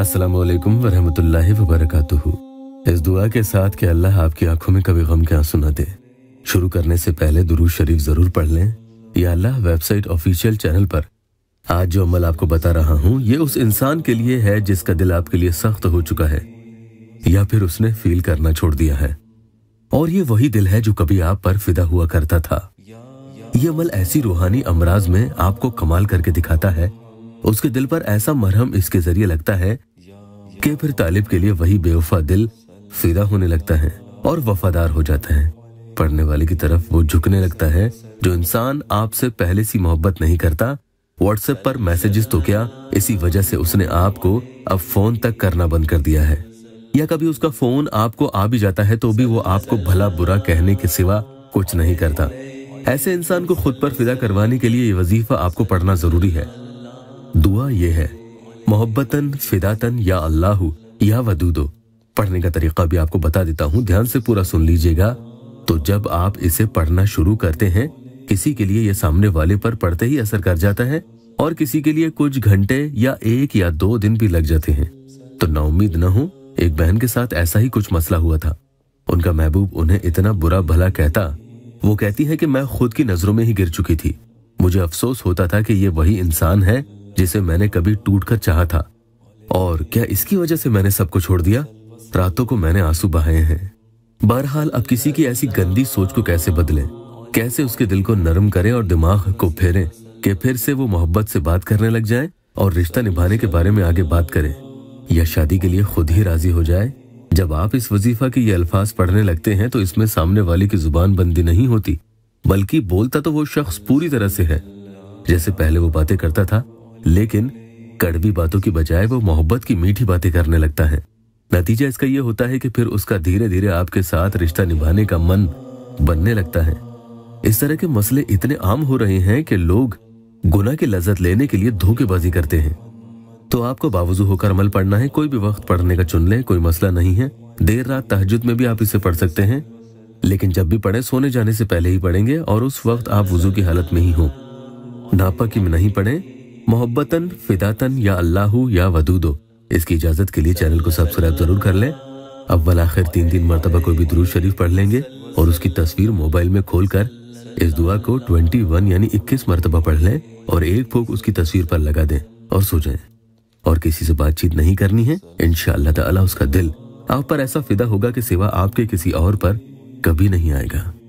असलकम वरहमल वबरक इस दुआ के साथ कि अल्लाह आपकी आंखों में कभी गम क्या सुना दे शुरू करने से पहले दुरू शरीफ जरूर पढ़ लें या अल्लाह वेबसाइट ऑफिशियल चैनल पर आज जो अमल आपको बता रहा हूँ ये उस इंसान के लिए है जिसका दिल आपके लिए सख्त हो चुका है या फिर उसने फील करना छोड़ दिया है और ये वही दिल है जो कभी आप पर फिदा हुआ करता था ये अमल ऐसी रूहानी अमराज में आपको कमाल करके दिखाता है उसके दिल पर ऐसा मरहम इसके जरिए लगता है कि फिर तालिब के लिए वही बेवफा दिल फिदा होने लगता है और वफादार हो जाता है पढ़ने वाले की तरफ वो झुकने लगता है जो इंसान आपसे पहले सी मोहब्बत नहीं करता व्हाट्सएप पर मैसेजेस तो क्या इसी वजह से उसने आपको अब फोन तक करना बंद कर दिया है या कभी उसका फोन आपको आ भी जाता है तो भी वो आपको भला बुरा कहने के सिवा कुछ नहीं करता ऐसे इंसान को खुद पर फिदा करवाने के लिए ये वजीफा आपको पढ़ना जरूरी है दुआ यह है मोहब्बतन फिदातन या अल्लाह या वदूदो पढ़ने का तरीका भी आपको बता देता हूँ ध्यान से पूरा सुन लीजिएगा तो जब आप इसे पढ़ना शुरू करते हैं किसी के लिए यह सामने वाले पर पढ़ते ही असर कर जाता है और किसी के लिए कुछ घंटे या एक या दो दिन भी लग जाते हैं तो नाउमीद न हो एक बहन के साथ ऐसा ही कुछ मसला हुआ था उनका महबूब उन्हें इतना बुरा भला कहता वो कहती है कि मैं खुद की नजरों में ही गिर चुकी थी मुझे अफसोस होता था कि ये वही इंसान है जिसे मैंने कभी टूट कर चाह था और क्या इसकी वजह से मैंने सबको छोड़ दिया रातों को मैंने आंसू बहाए हैं बहरहाल अब किसी की ऐसी गंदी सोच को कैसे बदलें कैसे उसके दिल को नरम करें और दिमाग को फेरें कि फिर से वो मोहब्बत से बात करने लग जाए और रिश्ता निभाने के बारे में आगे बात करें या शादी के लिए खुद ही राजी हो जाए जब आप इस वजीफा के ये अल्फाज पढ़ने लगते हैं तो इसमें सामने वाले की जुबान बंदी नहीं होती बल्कि बोलता तो वो शख्स पूरी तरह से है जैसे पहले वो बातें करता था लेकिन कड़वी बातों की बजाय वो मोहब्बत की मीठी बातें करने लगता है नतीजा इसका यह होता है कि फिर उसका धीरे धीरे आपके साथ रिश्ता निभाने का मन बनने लगता है इस तरह के मसले इतने आम हो रहे हैं कि लोग गुना की लज्जत लेने के लिए धोखेबाजी करते हैं तो आपको बावजू होकर अमल पढ़ना है कोई भी वक्त पढ़ने का चुन ले कोई मसला नहीं है देर रात तहजद में भी आप इसे पढ़ सकते हैं लेकिन जब भी पढ़े सोने जाने से पहले ही पढ़ेंगे और उस वक्त आप वजू की हालत में ही हो नापा में नहीं पढ़े मोहब्बतन फिदातन या अल्लाह या दो इसकी इजाजत के लिए चैनल को सब्सक्राइब जरूर कर लें अव्वल आखिर तीन तीन मरतबा कोई भी द्रुज शरीफ पढ़ लेंगे और उसकी तस्वीर मोबाइल में खोल कर इस दुआ को 21 यानी 21 मरतबा पढ़ लें और एक फूक उसकी तस्वीर पर लगा दें और सो जाएं। और किसी से बातचीत नहीं करनी है इनशाला उसका दिल आप पर ऐसा फिदा होगा कि सिवा आपके किसी और पर कभी नहीं आएगा